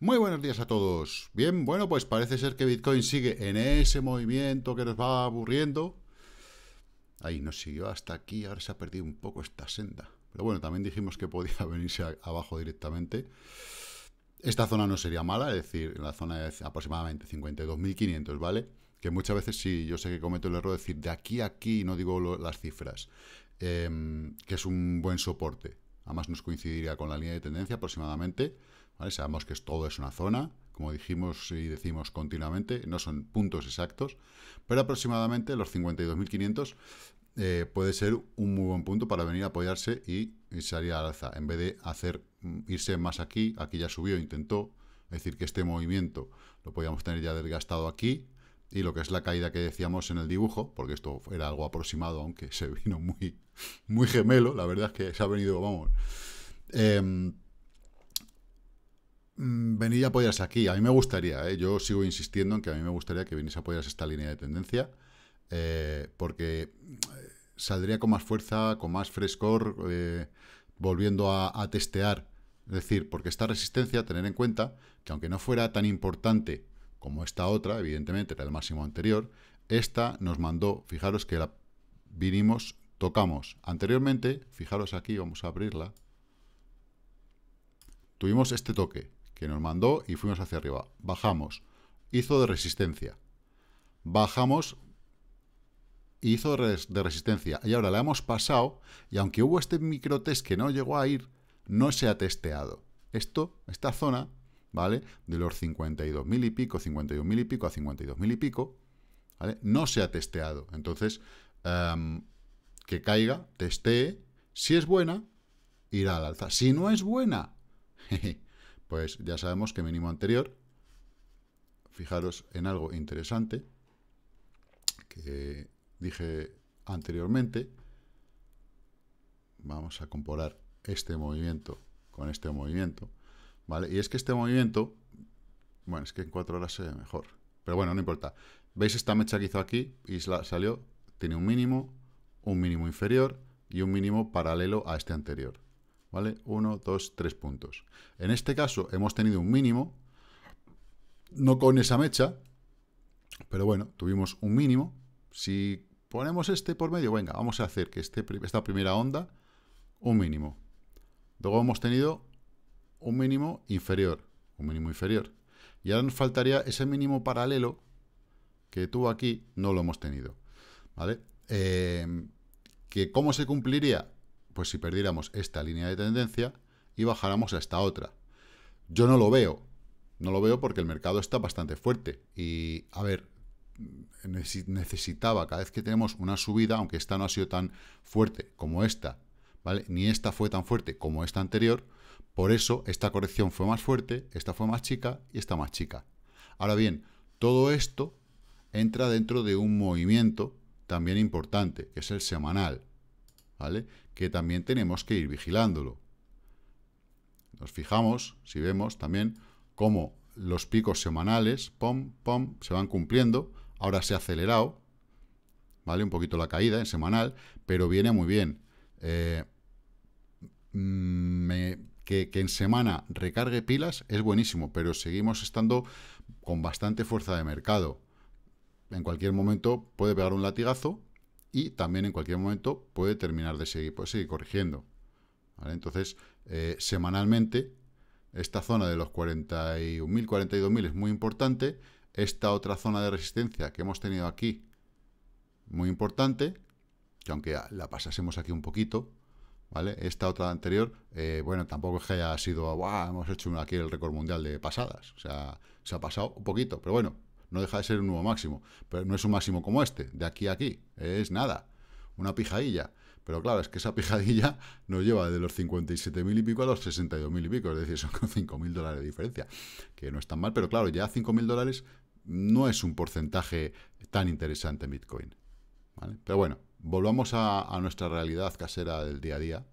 Muy buenos días a todos. Bien, bueno, pues parece ser que Bitcoin sigue en ese movimiento que nos va aburriendo. Ahí nos siguió hasta aquí, ahora se ha perdido un poco esta senda. Pero bueno, también dijimos que podía venirse abajo directamente. Esta zona no sería mala, es decir, en la zona de aproximadamente 52.500, ¿vale? Que muchas veces sí, yo sé que cometo el error de decir de aquí a aquí no digo las cifras, em, que es un buen soporte. Además nos coincidiría con la línea de tendencia aproximadamente. Sabemos que todo es una zona, como dijimos y decimos continuamente, no son puntos exactos, pero aproximadamente los 52.500 eh, puede ser un muy buen punto para venir a apoyarse y, y, salir al alza, en vez de hacer mm, irse más aquí, aquí ya subió, intentó, es decir, que este movimiento lo podíamos tener ya desgastado aquí, y lo que es la caída que decíamos en el dibujo, porque esto era algo aproximado, aunque se vino muy, muy gemelo, la verdad es que se ha venido, vamos. Em, mm, venir a apoyarse aquí, a mí me gustaría, eh, yo sigo insistiendo en que a mí me gustaría que viniese a apoyarse esta línea de tendencia, eh, porque eh, saldría con más fuerza, con más frescor, volviendo a, a testear, es decir, porque esta resistencia, tener en cuenta que aunque no fuera tan importante, como esta otra, evidentemente era el máximo anterior, esta nos mandó, fijaros que la vinimos, tocamos. Anteriormente, fijaros aquí, vamos a abrirla, tuvimos este toque que nos mandó y fuimos hacia arriba. Bajamos, hizo de resistencia. Bajamos, hizo de resistencia. Y ahora la hemos pasado y aunque hubo este microtest que no llegó a ir, no se ha testeado. Esto, esta zona, ¿vale? De los 52.000 y pico, 51.000 y pico a 52.000 y pico, ¿vale? No se ha testeado. Entonces, em, que caiga, testee, si es buena, irá al alza. Si no es buena, pues ya sabemos que mínimo anterior, fijaros en algo interesante que dije anteriormente, vamos a comparar este movimiento con este movimiento, ¿Vale? Y es que este movimiento, bueno, es que en cuatro horas se ve mejor. Pero bueno, no importa. ¿Veis esta mecha que hizo aquí? Y salió, tiene un mínimo, un mínimo inferior y un mínimo paralelo a este anterior. ¿Vale? Uno, dos, tres puntos. En este caso hemos tenido un mínimo, no con esa mecha, pero bueno, tuvimos un mínimo. Si ponemos este por medio, venga, vamos a hacer que este esta primera onda, un mínimo. Luego hemos tenido un mínimo inferior, un mínimo inferior. Y ahora nos faltaría ese mínimo paralelo que tuvo aquí, no lo hemos tenido. ¿Vale? Em, ¿que ¿Cómo se cumpliría? Pues si perdiéramos esta línea de tendencia y bajáramos a esta otra. Yo no lo veo. No lo veo porque el mercado está bastante fuerte. Y, a ver, necesitaba, cada vez que tenemos una subida, aunque esta no ha sido tan fuerte como esta, ¿vale? Ni esta fue tan fuerte como esta anterior, por eso esta corrección fue más fuerte, esta fue más chica y esta más chica. Ahora bien, todo esto entra dentro de un movimiento también importante, que es el semanal, ¿vale? Que también tenemos que ir vigilándolo. Nos fijamos, si vemos también, cómo los picos semanales, pom, pom, se van cumpliendo. Ahora se ha acelerado, ¿vale? Un poquito la caída en semanal, pero viene muy bien. Eh, mm, me que, en semana recargue pilas es buenísimo, pero seguimos estando con bastante fuerza de mercado. En cualquier momento puede pegar un latigazo y también en cualquier momento puede terminar de seguir, pues, corrigiendo. Entonces, eh, semanalmente, esta zona de los 41.000, 42.000 es muy importante. Esta otra zona de resistencia que hemos tenido aquí, muy importante, que aunque la pasásemos aquí un poquito, ¿vale? Esta otra anterior, eh, bueno, tampoco es que haya sido, ¡buah! hemos hecho aquí el récord mundial de pasadas, o sea, se ha pasado un poquito, pero bueno, no deja de ser un nuevo máximo, pero no es un máximo como este, de aquí a aquí, es nada, una pijadilla. Pero claro, es que esa pijadilla nos lleva de los 57.000 y pico a los 62.000 y pico, es decir, son con 5.000 dólares de diferencia, que no es tan mal, pero claro, ya 5.000 dólares no es un porcentaje tan interesante en Bitcoin. ¿vale? Pero bueno, volvamos a, nuestra realidad casera del día a día.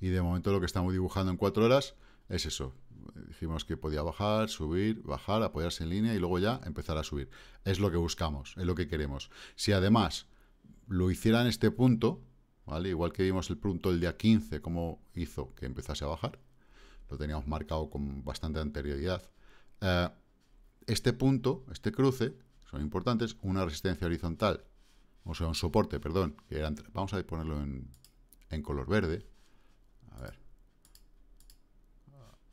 Y de momento lo que estamos dibujando en cuatro horas es eso, dijimos que podía bajar, subir, bajar, apoyarse en línea y luego ya empezar a subir. Es lo que buscamos, es lo que queremos. Si además lo hiciera en este punto, ¿vale? Igual que vimos el punto el día 15, cómo hizo que empezase a bajar, lo teníamos marcado con bastante anterioridad. Eh, este punto, este cruce, son importantes, una resistencia horizontal o sea, un soporte, perdón, que vamos a ponerlo en, color verde, a ver,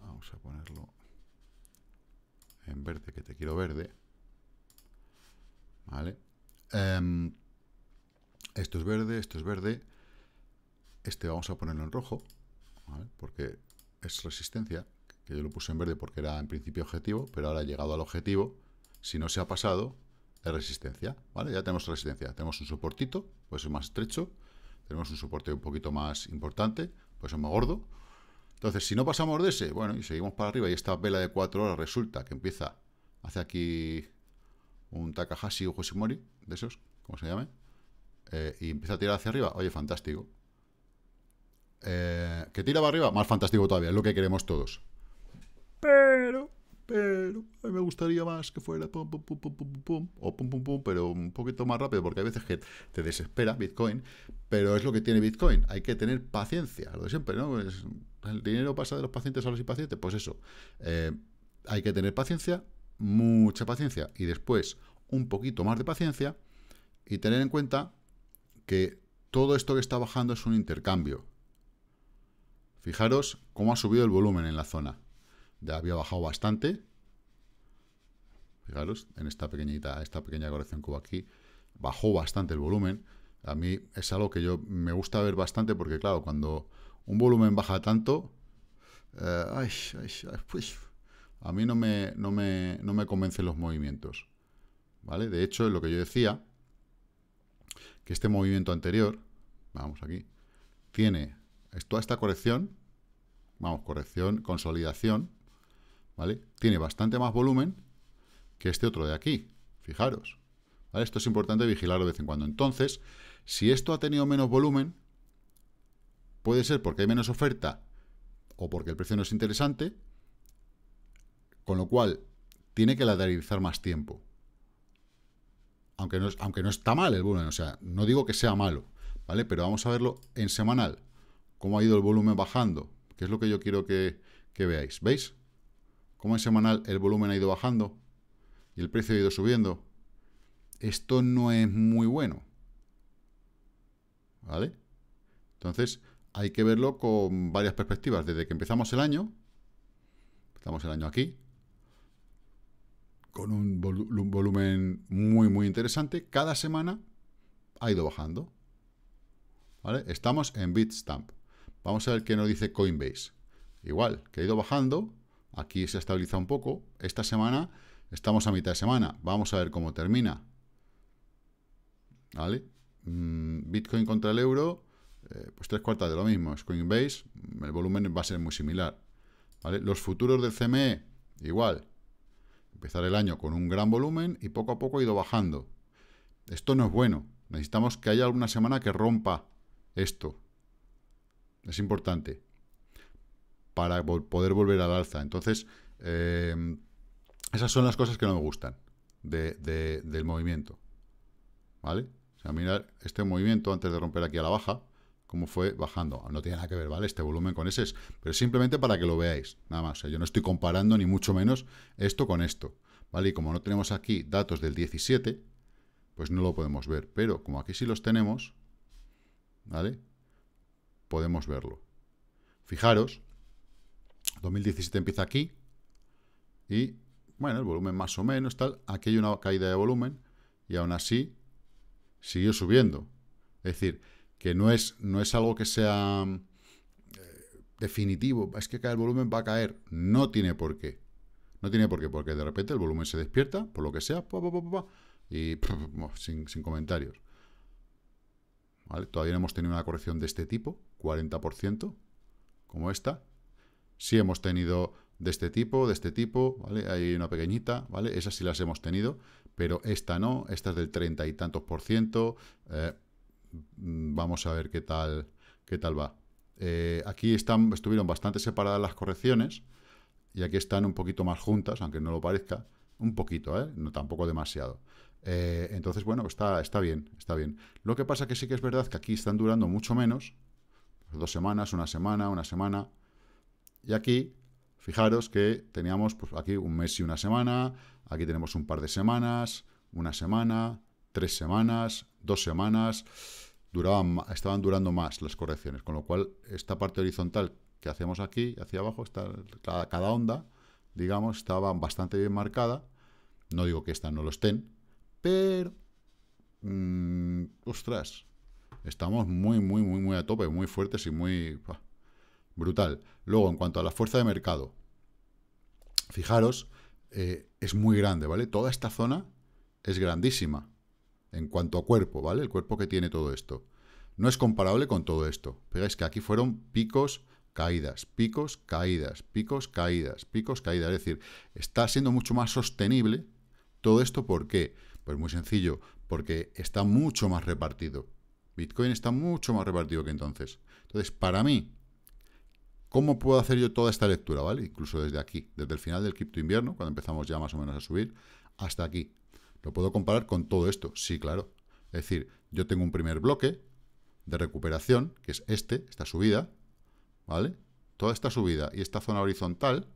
vamos a ponerlo en verde, que te quiero verde, ¿vale? Em, esto es verde, esto es verde, este vamos a ponerlo en rojo, porque es resistencia, que yo lo puse en verde porque era en principio objetivo, pero ahora ha llegado al objetivo, si no se ha pasado, de resistencia, ¿vale? Ya tenemos resistencia, tenemos un soportito, pues es más estrecho, tenemos un soporte un poquito más importante, pues es más gordo. Entonces, si no pasamos de ese, bueno, y seguimos para arriba y esta vela de 4 horas resulta que empieza, hacia aquí un Takahashi o de esos, como se llame, eh, y empieza a tirar hacia arriba, oye, fantástico. Eh, ¿Que tira para arriba? Más fantástico todavía, es lo que queremos todos pero a mí me gustaría más que fuera pum, pum, pum, pum, pum, pum, o pum, pum, pum, pero un poquito más rápido, porque a veces que te desespera Bitcoin, pero es lo que tiene Bitcoin. Hay que tener paciencia, lo de siempre, ¿no? el dinero pasa de los pacientes a los impacientes, pues eso. Eh, hay que tener paciencia, mucha paciencia, y después un poquito más de paciencia, y tener en cuenta que todo esto que está bajando es un intercambio. Fijaros cómo ha subido el volumen en la zona ya había bajado bastante. Fijaros, en esta pequeñita, esta pequeña corrección que hubo aquí, bajó bastante el volumen. A mí es algo que yo me gusta ver bastante porque, claro, cuando un volumen baja tanto, eh, pues, a mí no me, me, no me convencen los movimientos. ¿Vale? De hecho, es lo que yo decía, que este movimiento anterior, vamos aquí, tiene toda esta corrección, vamos, corrección, consolidación, ¿vale? Tiene bastante más volumen que este otro de aquí, fijaros. Esto es importante vigilarlo de vez en cuando. Entonces, si esto ha tenido menos volumen, puede ser porque hay menos oferta o porque el precio no es interesante, con lo cual tiene que lateralizar más tiempo. Aunque no, está mal el volumen, o sea, no digo que sea malo, ¿vale? Pero vamos a verlo en semanal, cómo ha ido el volumen bajando, que es lo que yo quiero que veáis. ¿Veis? como en semanal el volumen ha ido bajando y el precio ha ido subiendo, esto no es muy bueno. ¿Vale? Entonces, hay que verlo con varias perspectivas. Desde que empezamos el año, empezamos el año aquí, con un, volumen muy, muy interesante, cada semana ha ido bajando. ¿Vale? Estamos en Bitstamp. Vamos a ver qué nos dice Coinbase. Igual, que ha ido bajando, Aquí se ha estabilizado un poco. Esta semana estamos a mitad de semana. Vamos a ver cómo termina. ¿Vale? Mm, Bitcoin contra el euro, eh, pues tres cuartas de lo mismo. Es Coinbase, el volumen va a ser muy similar. Los futuros del CME, igual. Empezar el año con un gran volumen y poco a poco ha ido bajando. Esto no es bueno. Necesitamos que haya alguna semana que rompa esto. Es importante para poder volver al alza. Entonces, eh, esas son las cosas que no me gustan del movimiento. ¿Vale? O sea, mirar este movimiento antes de romper aquí a la baja, cómo fue bajando. No tiene nada que ver, ¿vale? Este volumen con ese, es, pero simplemente para que lo veáis, nada más. O sea, yo no estoy comparando ni mucho menos esto con esto, ¿vale? Y como no tenemos aquí datos del 17, pues no lo podemos ver. Pero como aquí sí los tenemos, ¿vale? Podemos verlo. Fijaros 2017 empieza aquí. Y, bueno, el volumen más o menos, tal. Aquí hay una caída de volumen. Y aún así, siguió subiendo. Es decir, que no es, no es algo que sea eh, definitivo. Es que cae el volumen, va a caer. No tiene por qué. No tiene por qué, porque de repente el volumen se despierta, por lo que sea, y sin, comentarios. Todavía hemos tenido una corrección de este tipo, 40%, como esta, sí hemos tenido de este tipo, de este tipo, ¿vale? Hay una pequeñita, ¿vale? Esas sí las hemos tenido, pero esta no, esta es del treinta y tantos por ciento. Eh, mm, vamos a ver qué tal, qué tal va. Eh, aquí están, estuvieron bastante separadas las correcciones y aquí están un poquito más juntas, aunque no lo parezca. Un poquito, ¿eh? No, tampoco demasiado. Eh, entonces, bueno, está, está bien, está bien. Lo que pasa que sí que es verdad que aquí están durando mucho menos. Dos semanas, una semana, una semana y aquí, fijaros que teníamos pues, aquí un mes y una semana, aquí tenemos un par de semanas, una semana, tres semanas, dos semanas, estaban durando más las correcciones, con lo cual esta parte horizontal que hacemos aquí, hacia abajo, está, cada, onda, digamos, estaba bastante bien marcada, no digo que esta no lo estén, pero, mm, ostras, estamos muy, muy, muy, muy a tope, muy fuertes y muy... Brutal. Luego, en cuanto a la fuerza de mercado, fijaros, eh, es muy grande, ¿vale? Toda esta zona es grandísima en cuanto a cuerpo, ¿vale? El cuerpo que tiene todo esto. No es comparable con todo esto. Veáis que aquí fueron picos, caídas, picos, caídas, picos, caídas, picos, caídas. Es decir, está siendo mucho más sostenible todo esto. ¿Por qué? Pues muy sencillo, porque está mucho más repartido. Bitcoin está mucho más repartido que entonces. Entonces, para mí, ¿Cómo puedo hacer yo toda esta lectura? ¿vale? Incluso desde aquí, desde el final del cripto invierno, cuando empezamos ya más o menos a subir, hasta aquí. ¿Lo puedo comparar con todo esto? Sí, claro. Es decir, yo tengo un primer bloque de recuperación, que es este, esta subida, ¿vale? Toda esta subida y esta zona horizontal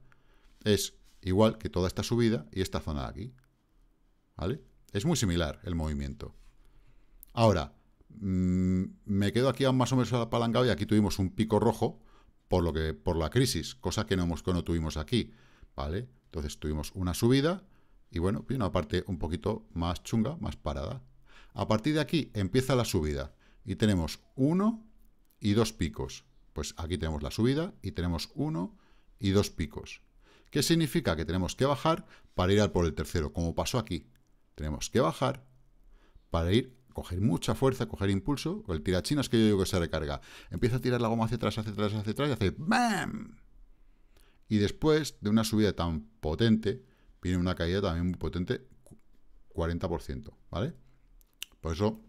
es igual que toda esta subida y esta zona de aquí, ¿vale? Es muy similar el movimiento. Ahora, mm, me quedo aquí más o menos apalancado y aquí tuvimos un pico rojo por, lo que, por la crisis, cosa que no, no tuvimos aquí, ¿vale? Entonces tuvimos una subida y bueno, una parte un poquito más chunga, más parada. A partir de aquí empieza la subida y tenemos uno y dos picos. Pues aquí tenemos la subida y tenemos uno y dos picos. ¿Qué significa? Que tenemos que bajar para ir al por el tercero, como pasó aquí. Tenemos que bajar para ir coger mucha fuerza, coger impulso, el tirachinas que yo digo que se recarga, empieza a tirar la goma hacia atrás, hacia atrás, hacia atrás y hace ¡BAM! Y después de una subida tan potente, viene una caída también muy potente, 40%, ¿vale? Por eso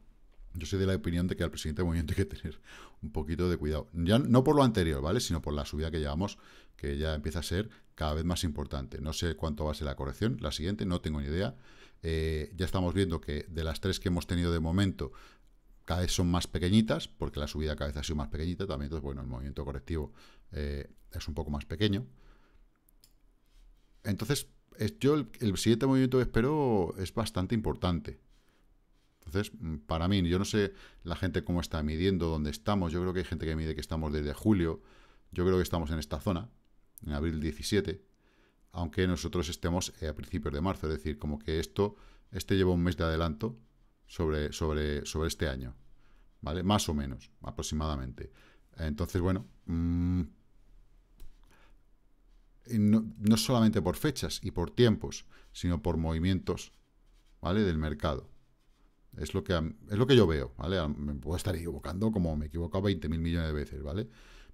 yo soy de la opinión de que al presidente movimiento hay que tener un poquito de cuidado. Ya no por lo anterior, ¿vale? Sino por la subida que llevamos, que ya empieza a ser cada vez más importante. No sé cuánto va a ser la corrección, la siguiente, no tengo ni idea. Eh, ya estamos viendo que de las tres que hemos tenido de momento, cada vez son más pequeñitas, porque la subida cada vez ha sido más pequeñita también. Entonces, bueno, el movimiento correctivo eh, es un poco más pequeño. Entonces, yo el, el siguiente movimiento que espero es bastante importante. Entonces, mm, para mí, yo no sé la gente cómo está midiendo, dónde estamos. Yo creo que hay gente que mide que estamos desde julio. Yo creo que estamos en esta zona, en abril 17, aunque nosotros estemos eh, a principios de marzo. Es decir, como que esto, este lleva un mes de adelanto sobre, sobre, sobre este año. ¿Vale? Más o menos, aproximadamente. Entonces, bueno, mm, no, solamente por fechas y por tiempos, sino por movimientos, ¿vale? Del mercado. Es lo que, es lo que yo veo, ¿vale? Me puedo estar equivocando como me he equivocado 20.000 millones de veces, ¿vale?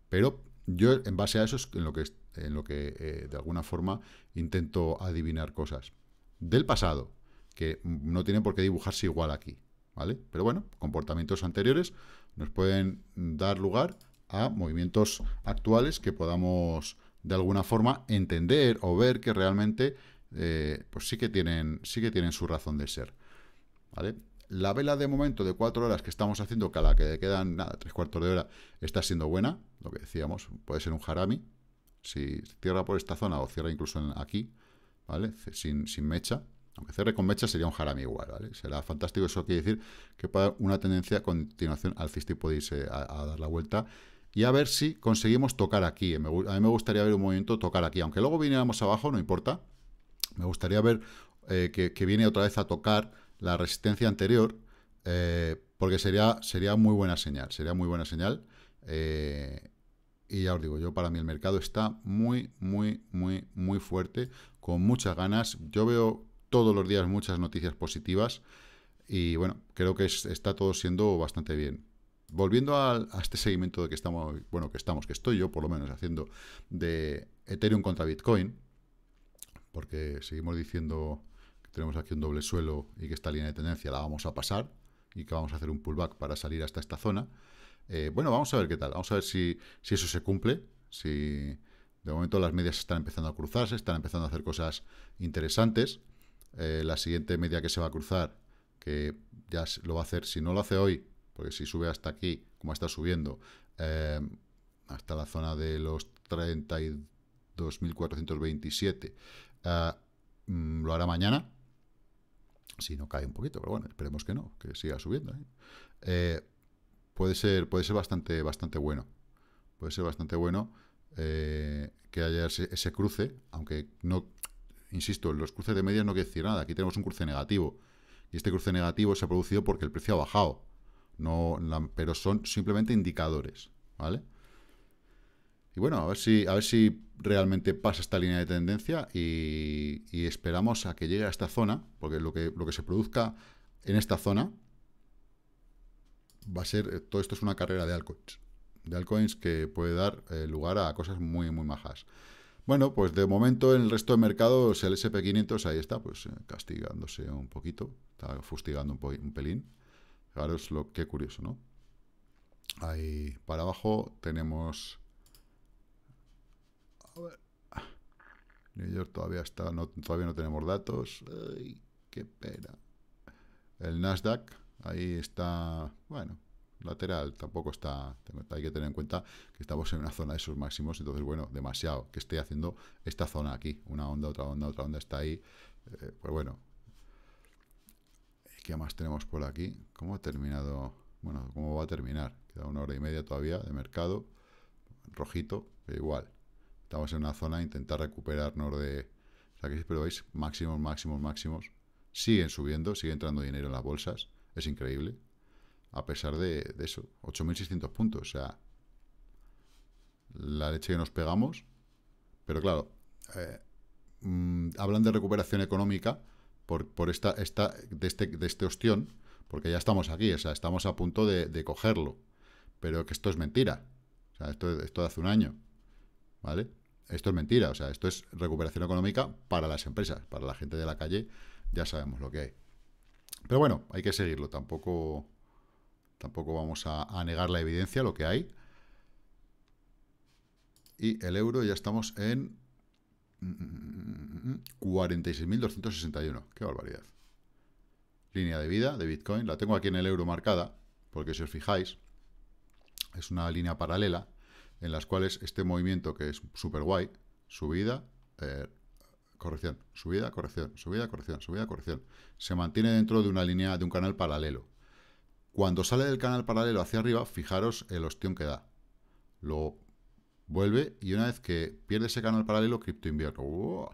Pero yo en base a eso es en lo que, en lo que eh, de alguna forma intento adivinar cosas. Del pasado, que no tienen por qué dibujarse igual aquí, ¿vale? Pero bueno, comportamientos anteriores nos pueden dar lugar a movimientos actuales que podamos de alguna forma entender o ver que realmente eh, pues sí que tienen sí que tienen su razón de ser, ¿vale? la vela de momento de cuatro horas que estamos haciendo, que a la que quedan nada, cuartos de hora, está siendo buena, lo que decíamos, puede ser un harami, si cierra por esta zona o cierra incluso aquí, ¿vale? Sin, mecha, aunque cierre con mecha sería un harami igual, ¿vale? Será fantástico, eso quiere decir que para una tendencia a continuación al y puede irse a, dar la vuelta y a ver si conseguimos tocar aquí. A mí me gustaría ver un movimiento tocar aquí, aunque luego viniéramos abajo, no importa. Me gustaría ver eh, que, que, viene otra vez a tocar la resistencia anterior, eh, porque sería, sería muy buena señal, sería muy buena señal. Eh, y ya os digo, yo para mí el mercado está muy, muy, muy, muy fuerte, con muchas ganas. Yo veo todos los días muchas noticias positivas y bueno, creo que está todo siendo bastante bien. Volviendo a, este seguimiento... de que estamos, bueno, que estamos, que estoy yo por lo menos haciendo de Ethereum contra Bitcoin, porque seguimos diciendo tenemos aquí un doble suelo y que esta línea de tendencia la vamos a pasar y que vamos a hacer un pullback para salir hasta esta zona. Eh, bueno, vamos a ver qué tal, vamos a ver si, eso se cumple, si de momento las medias están empezando a cruzarse, están empezando a hacer cosas interesantes. Eh, la siguiente media que se va a cruzar, que ya lo va a hacer, si no lo hace hoy, porque si sube hasta aquí, como está subiendo, eh, hasta la zona de los 32.427, mm, lo hará mañana, si no cae un poquito, pero bueno, esperemos que no, que siga subiendo. ¿eh? Eh, puede, ser, puede ser bastante, bastante bueno. Puede ser bastante bueno eh, que haya ese, cruce, aunque no, insisto, los cruces de medias no quiere decir nada. Aquí tenemos un cruce negativo. Y este cruce negativo se ha producido porque el precio ha bajado. No, pero son simplemente indicadores, ¿vale? Y bueno, a ver si, a ver si realmente pasa esta línea de tendencia y, esperamos a que llegue a esta zona, porque lo que, lo que se produzca en esta zona va a ser, eh, todo esto es una carrera de altcoins, de altcoins que puede dar eh, lugar a cosas muy, muy majas. Bueno, pues de momento en el resto de mercados el SP500 ahí está, pues eh, castigándose un poquito, está fustigando un, un pelín. Fijaros lo, que curioso, ¿no? Ahí para abajo tenemos New York todavía está, no, todavía no tenemos datos. Ay, qué pena. El Nasdaq, ahí está, bueno, lateral, tampoco está, hay que tener en cuenta que estamos en una zona de esos máximos, entonces, bueno, demasiado, que esté haciendo esta zona aquí, una onda, otra onda, otra onda, está ahí, eh, pues bueno. ¿Qué más tenemos por aquí? ¿Cómo ha terminado? Bueno, ¿cómo va a terminar? Queda una hora y media todavía de mercado, rojito, igual. Estamos en una zona, intentar recuperarnos de... O pero veis, máximos, máximos, máximos. Siguen subiendo, sigue entrando dinero en las bolsas. Es increíble. A pesar de, eso, 8.600 puntos. O sea, la leche que nos pegamos. Pero claro, eh, mm, hablan de recuperación económica por, por esta, esta, de, este, de este ostión, porque ya estamos aquí, o sea, estamos a punto de, cogerlo. Pero que esto es mentira. O sea, esto, esto de hace un año. ¿vale? Esto es mentira, o sea, esto es recuperación económica para las empresas, para la gente de la calle ya sabemos lo que hay. Pero bueno, hay que seguirlo, tampoco, tampoco vamos a, a negar la evidencia, lo que hay. Y el euro ya estamos en 46.261, mm, mm, mm, qué barbaridad. Línea de vida de Bitcoin, la tengo aquí en el euro marcada, porque si os fijáis, es una línea paralela, en las cuales este movimiento que es súper guay, subida, eh, corrección, subida, corrección, subida, corrección, subida, corrección, se mantiene dentro de una línea, de un canal paralelo. Cuando sale del canal paralelo hacia arriba, fijaros el ostión que da. Lo vuelve y una vez que pierde ese canal paralelo, cripto invierno.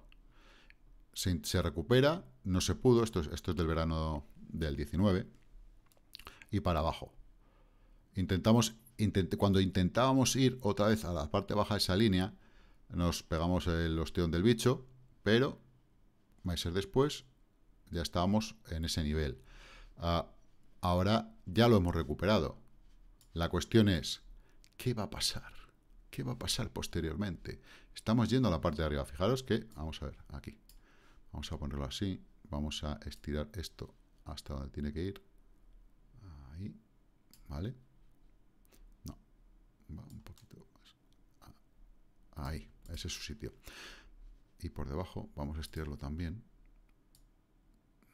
Se, recupera, no se pudo, esto esto es del verano del 19, y para abajo. Intentamos cuando intentábamos ir otra vez a la parte baja de esa línea, nos pegamos el ostión del bicho, pero a ser después ya estábamos en ese nivel. Ah, ahora ya lo hemos recuperado. La cuestión es, ¿qué va a pasar? ¿Qué va a pasar posteriormente? Estamos yendo a la parte de arriba. Fijaros que, vamos a ver, aquí. Vamos a ponerlo así. Vamos a estirar esto hasta donde tiene que ir. Ahí, ¿vale? un poquito ah, Ahí, ese es su sitio. Y por debajo vamos a estirarlo también.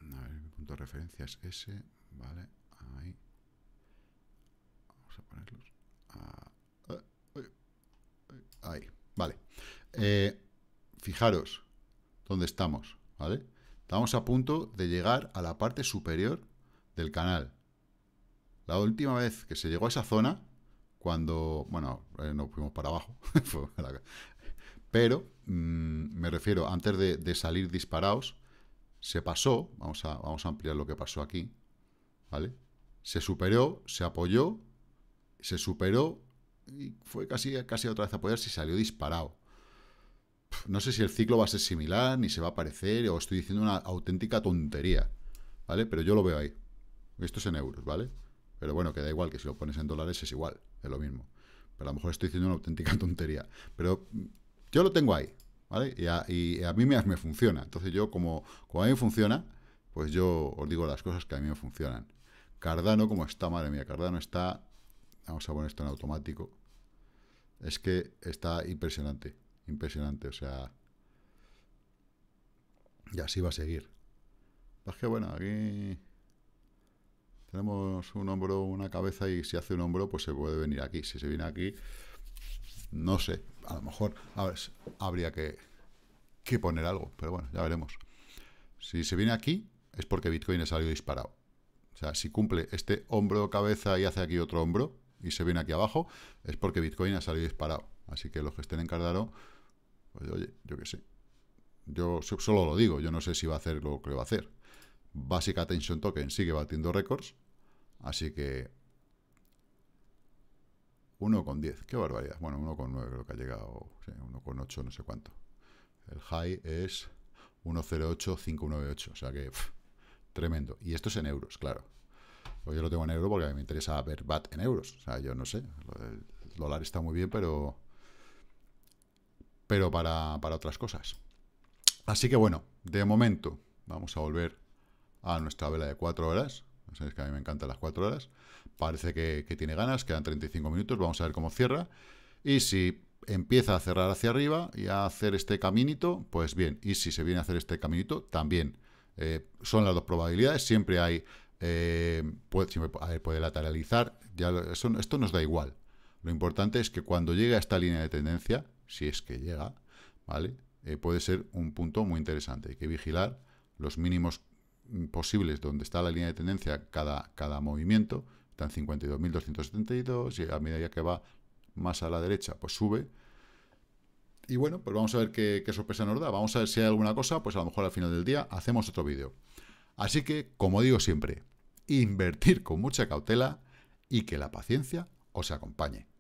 A ver, mi punto de referencia es ese, ¿vale? Ahí. Vamos a ponerlos. Ah, eh, eh, ahí, vale. Eh, fijaros dónde estamos, ¿vale? Estamos a punto de llegar a la parte superior del canal. La última vez que se llegó a esa zona, cuando, bueno, eh, nos fuimos para abajo, pero mm, me refiero, antes de, salir disparados, se pasó, vamos a, vamos a ampliar lo que pasó aquí, ¿vale? Se superó, se apoyó, se superó y fue casi, casi otra vez a apoyarse y salió disparado. No sé si el ciclo va a ser similar, ni se va a parecer, o estoy diciendo una auténtica tontería, ¿vale? Pero yo lo veo ahí. Esto es en euros, ¿vale? Pero bueno, que da igual, que si lo pones en dólares es igual, es lo mismo. Pero a lo mejor estoy diciendo una auténtica tontería. Pero mm, yo lo tengo ahí, ¿vale? Y a, mí me, me, funciona. Entonces yo, como, como a mí funciona, pues yo os digo las cosas que a mí me funcionan. Cardano, como está, madre mía, Cardano está... Vamos a poner esto en automático. Es que está impresionante, impresionante, o sea... Y así va a seguir. Es que bueno, aquí tenemos un hombro, una cabeza y si hace un hombro, pues se puede venir aquí. Si se viene aquí, no sé, a lo mejor habría que, poner algo, pero bueno, ya veremos. Si se viene aquí, es porque Bitcoin ha salido disparado. O sea, si cumple este hombro, cabeza y hace aquí otro hombro y se viene aquí abajo, es porque Bitcoin ha salido disparado. Así que los que estén en Cardano, pues oye, yo qué sé. Yo solo lo digo, yo no sé si va a hacer lo que va a hacer. Básica Attention Token sigue batiendo récords, Así que 1,10. Qué barbaridad. Bueno, 1,9 creo que ha llegado. 1,8 no sé cuánto. El high es 1,08598. O sea que tremendo. Y esto es en euros, claro. Pues yo lo tengo en euros porque a mí me interesa ver bat en euros. O sea, yo no sé. El dólar está muy bien, pero... Pero para, para otras cosas. Así que bueno, de momento vamos a volver a nuestra vela de 4 horas. Es que a mí me encantan las 4 horas. Parece que, tiene ganas, quedan 35 minutos, vamos a ver cómo cierra. Y si empieza a cerrar hacia arriba y a hacer este caminito, pues bien. Y si se viene a hacer este caminito, también. Eh, son las dos probabilidades, siempre hay... Eh, puede, siempre, puede lateralizar, ya esto nos da igual. Lo importante es que cuando llegue a esta línea de tendencia, si es que llega, ¿vale? Eh, puede ser un punto muy interesante. Hay que vigilar los mínimos posibles donde está la línea de tendencia cada, cada movimiento, están 52.272 y a medida que va más a la derecha, pues sube. Y bueno, pues vamos a ver qué, qué, sorpresa nos da. Vamos a ver si hay alguna cosa, pues a lo mejor al final del día hacemos otro vídeo. Así que, como digo siempre, invertir con mucha cautela y que la paciencia os acompañe.